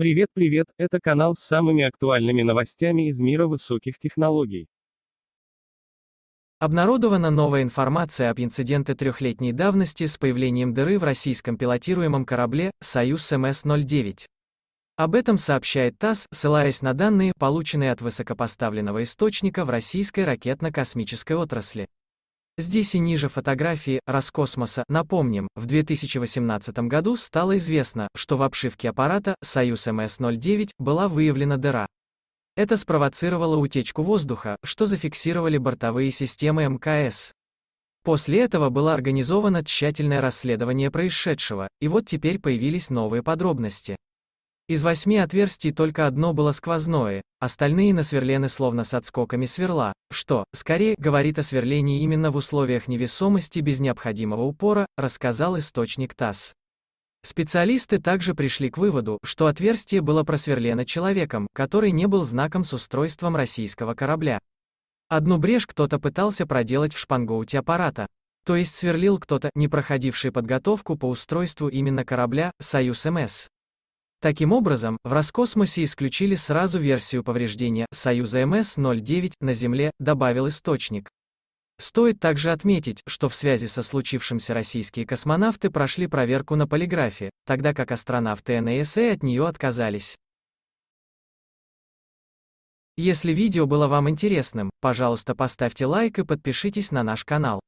Привет, привет, это канал с самыми актуальными новостями из мира высоких технологий. Обнародована новая информация об инциденте трехлетней давности с появлением дыры в российском пилотируемом корабле «Союз МС-09». Об этом сообщает ТАСС, ссылаясь на данные, полученные от высокопоставленного источника в российской ракетно-космической отрасли. Здесь и ниже фотографии Роскосмоса. Напомним, в 2018 году стало известно, что в обшивке аппарата «Союз МС-09» была выявлена дыра. Это спровоцировало утечку воздуха, что зафиксировали бортовые системы МКС. После этого было организовано тщательное расследование происшедшего, и вот теперь появились новые подробности. Из восьми отверстий только одно было сквозное, остальные насверлены словно с отскоками сверла, что, скорее, говорит о сверлении именно в условиях невесомости без необходимого упора, рассказал источник ТАСС. Специалисты также пришли к выводу, что отверстие было просверлено человеком, который не был знаком с устройством российского корабля. Одну брешь кто-то пытался проделать в шпангоуте аппарата, то есть сверлил кто-то, не проходивший подготовку по устройству именно корабля «Союз МС». Таким образом, в Роскосмосе исключили сразу версию повреждения Союза МС-09 на Земле, добавил источник. Стоит также отметить, что в связи со случившимся российские космонавты прошли проверку на полиграфе, тогда как астронавты НАСА от нее отказались. Если видео было вам интересным, пожалуйста поставьте лайк и подпишитесь на наш канал.